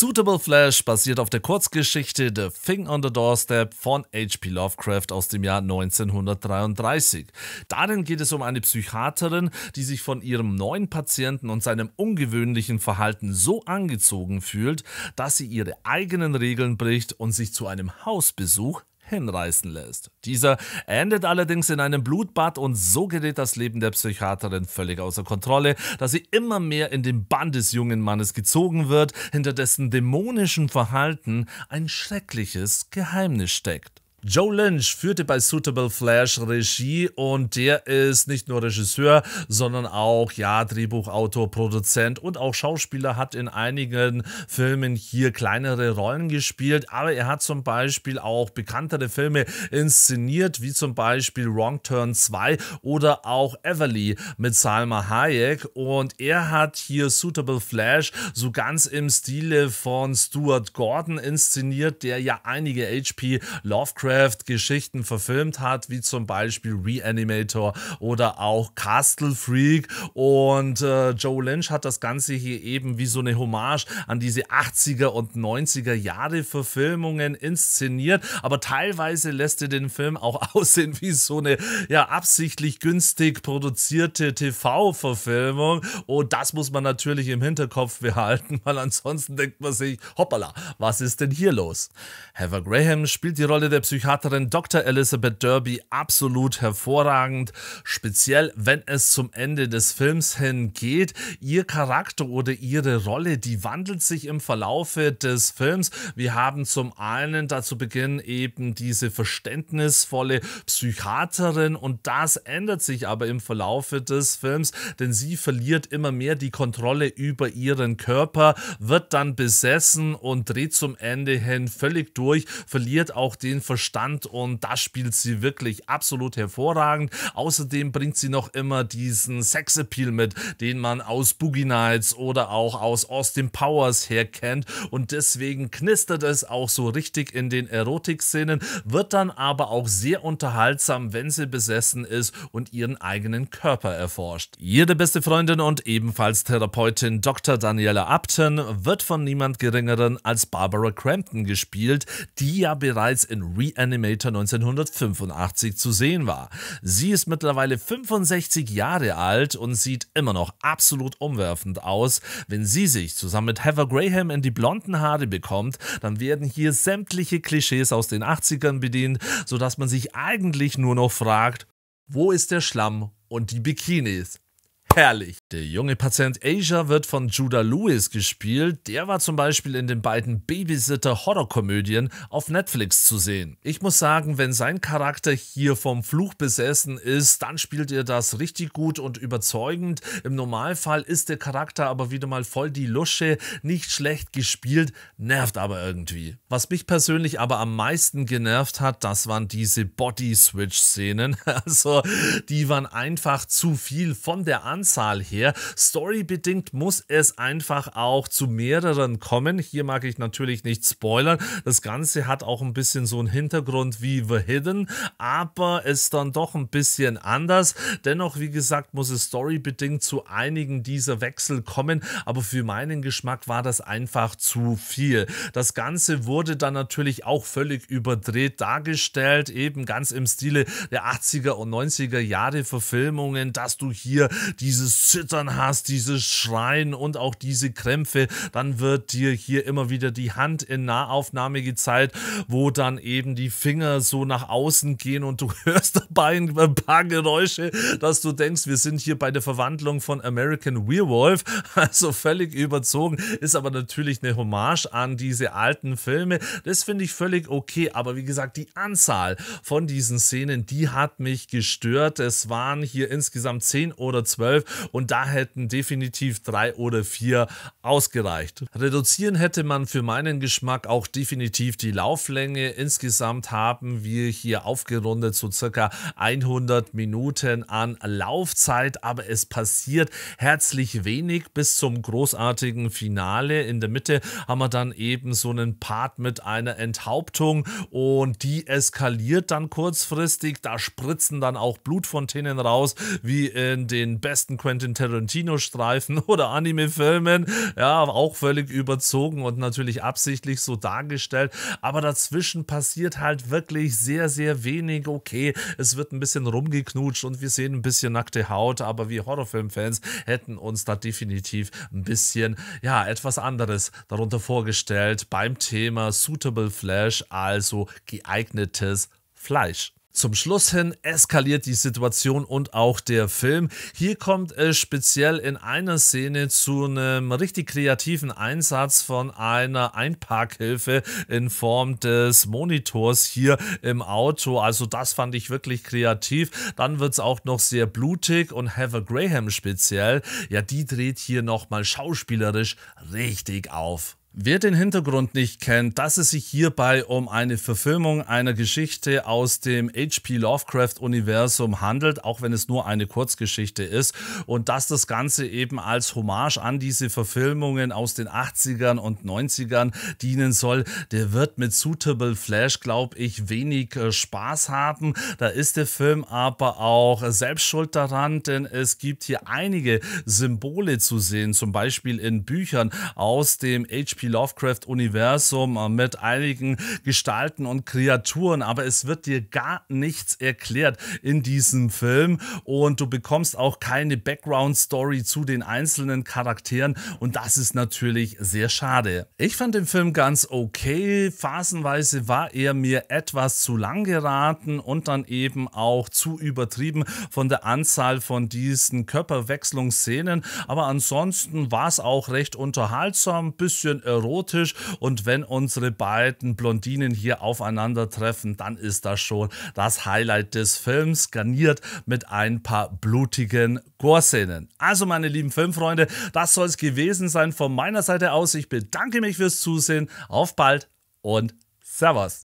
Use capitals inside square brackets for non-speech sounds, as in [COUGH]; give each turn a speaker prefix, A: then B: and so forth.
A: Suitable Flash basiert auf der Kurzgeschichte The Thing on the Doorstep von H.P. Lovecraft aus dem Jahr 1933. Darin geht es um eine Psychiaterin, die sich von ihrem neuen Patienten und seinem ungewöhnlichen Verhalten so angezogen fühlt, dass sie ihre eigenen Regeln bricht und sich zu einem Hausbesuch hinreißen lässt. Dieser endet allerdings in einem Blutbad und so gerät das Leben der Psychiaterin völlig außer Kontrolle, da sie immer mehr in den Bann des jungen Mannes gezogen wird, hinter dessen dämonischem Verhalten ein schreckliches Geheimnis steckt. Joe Lynch führte bei Suitable Flash Regie und der ist nicht nur Regisseur, sondern auch ja Drehbuchautor, Produzent und auch Schauspieler hat in einigen Filmen hier kleinere Rollen gespielt, aber er hat zum Beispiel auch bekanntere Filme inszeniert, wie zum Beispiel Wrong Turn 2 oder auch Everly mit Salma Hayek und er hat hier Suitable Flash so ganz im Stile von Stuart Gordon inszeniert, der ja einige HP Lovecraft Lovecraft-Geschichten verfilmt hat, wie zum Beispiel Reanimator oder auch Castle Freak. Und äh, Joe Lynch hat das Ganze hier eben wie so eine Hommage an diese 80er und 90er Jahre Verfilmungen inszeniert. Aber teilweise lässt er den Film auch [LAUGHS] aussehen wie so eine ja, absichtlich günstig produzierte TV-Verfilmung. Und das muss man natürlich im Hinterkopf behalten, [LAUGHS] weil ansonsten denkt man sich, hoppala, was ist denn hier los? Heather Graham spielt die Rolle der Psychologin Psychiaterin Dr. Elizabeth Derby absolut hervorragend, speziell wenn es zum Ende des Films hingeht. Ihr Charakter oder ihre Rolle, die wandelt sich im Verlaufe des Films. Wir haben zum einen dazu Beginn eben diese verständnisvolle Psychiaterin und das ändert sich aber im Verlaufe des Films, denn sie verliert immer mehr die Kontrolle über ihren Körper, wird dann besessen und dreht zum Ende hin völlig durch, verliert auch den Verständnis Stand und das spielt sie wirklich absolut hervorragend. Außerdem bringt sie noch immer diesen Sexappeal mit, den man aus Boogie Nights oder auch aus Austin Powers her kennt und deswegen knistert es auch so richtig in den Erotik-Szenen, wird dann aber auch sehr unterhaltsam, wenn sie besessen ist und ihren eigenen Körper erforscht. Ihre beste Freundin und ebenfalls Therapeutin Dr. Daniela Upton wird von niemand geringeren als Barbara Crampton gespielt, die ja bereits in Real Animator 1985 zu sehen war. Sie ist mittlerweile 65 Jahre alt und sieht immer noch absolut umwerfend aus. Wenn sie sich zusammen mit Heather Graham in die blonden Haare bekommt, dann werden hier sämtliche Klischees aus den 80ern bedient, sodass man sich eigentlich nur noch fragt, wo ist der Schlamm und die Bikinis? Herrlich! Der junge Patient Asia wird von Judah Lewis gespielt. Der war zum Beispiel in den beiden babysitter horror komödien auf Netflix zu sehen. Ich muss sagen, wenn sein Charakter hier vom Fluch besessen ist, dann spielt er das richtig gut und überzeugend. Im Normalfall ist der Charakter aber wieder mal voll die Lusche, nicht schlecht gespielt, nervt aber irgendwie. Was mich persönlich aber am meisten genervt hat, das waren diese Body-Switch-Szenen. [LAUGHS] Also, die waren einfach zu viel von der Anzahl her her. Storybedingt muss es einfach auch zu mehreren kommen. Hier mag ich natürlich nicht spoilern. Das Ganze hat auch ein bisschen so einen Hintergrund wie The Hidden, aber ist dann doch ein bisschen anders. Dennoch, wie gesagt, muss es storybedingt zu einigen dieser Wechsel kommen, aber für meinen Geschmack war das einfach zu viel. Das Ganze wurde dann natürlich auch völlig überdreht dargestellt, eben ganz im Stile der 80er und 90er Jahre Verfilmungen, dass du hier dieses Zittern hast, dieses Schreien und auch diese Krämpfe, dann wird dir hier immer wieder die Hand in Nahaufnahme gezeigt, wo dann eben die Finger so nach außen gehen und du [LAUGHS] hörst dabei ein paar Geräusche, dass du denkst, wir sind hier bei der Verwandlung von American Werewolf, [LAUGHS] also völlig überzogen, ist aber natürlich eine Hommage an diese alten Filme. Das finde ich völlig okay, aber wie gesagt, die Anzahl von diesen Szenen, die hat mich gestört. Es waren hier insgesamt 10 oder 12 und da hätten definitiv drei oder vier ausgereicht. Reduzieren hätte man für meinen Geschmack auch definitiv die Lauflänge. Insgesamt haben wir hier aufgerundet zu so circa 100 Minuten an Laufzeit, aber es passiert herzlich wenig bis zum großartigen Finale. In der Mitte haben wir dann eben so einen Part mit einer Enthauptung und die eskaliert dann kurzfristig. Da spritzen dann auch Blutfontänen raus, wie in den besten Quentin Tarantino Tarantino-Streifen [LAUGHS] oder Anime-Filmen. Ja, auch völlig überzogen und natürlich absichtlich so dargestellt. Aber dazwischen passiert halt wirklich sehr, sehr wenig. Okay, es wird ein bisschen rumgeknutscht und wir sehen ein bisschen nackte Haut, aber wir Horrorfilm-Fans hätten uns da definitiv ein bisschen, ja, etwas anderes darunter vorgestellt beim Thema Suitable Flash, also geeignetes Fleisch. Zum Schluss hin eskaliert die Situation und auch der Film. Hier kommt es speziell in einer Szene zu einem richtig kreativen Einsatz von einer Einparkhilfe in Form des Monitors hier im Auto. Also das fand ich wirklich kreativ. Dann wird es auch noch sehr blutig und Heather Graham speziell, ja, die dreht hier nochmal schauspielerisch richtig auf. Wer den Hintergrund nicht kennt, dass es sich hierbei um eine Verfilmung einer Geschichte aus dem H.P. Lovecraft-Universum handelt, auch wenn es nur eine Kurzgeschichte ist, und dass das Ganze eben als Hommage an diese Verfilmungen aus den 80ern und 90ern dienen soll, der wird mit Suitable Flash, glaube ich, wenig äh, Spaß haben. Da ist der Film aber auch selbst schuld daran, denn es gibt hier einige Symbole zu sehen, zum Beispiel in Büchern aus dem H.P. H.P. Lovecraft-Universum äh, mit einigen Gestalten und Kreaturen, aber es wird dir gar nichts erklärt in diesem Film und du bekommst auch keine Background-Story zu den einzelnen Charakteren und das ist natürlich sehr schade. Ich fand den Film ganz okay, phasenweise war er mir etwas zu lang geraten und dann eben auch zu übertrieben von der Anzahl von diesen Körperwechslungsszenen, aber ansonsten war es auch recht unterhaltsam, bisschen erotisch und wenn unsere beiden Blondinen hier aufeinandertreffen, dann ist das schon das Highlight des Films, garniert mit ein paar blutigen gore Also meine lieben Filmfreunde, das soll es gewesen sein von meiner Seite aus. Ich bedanke mich fürs Zusehen. Auf bald und Servus.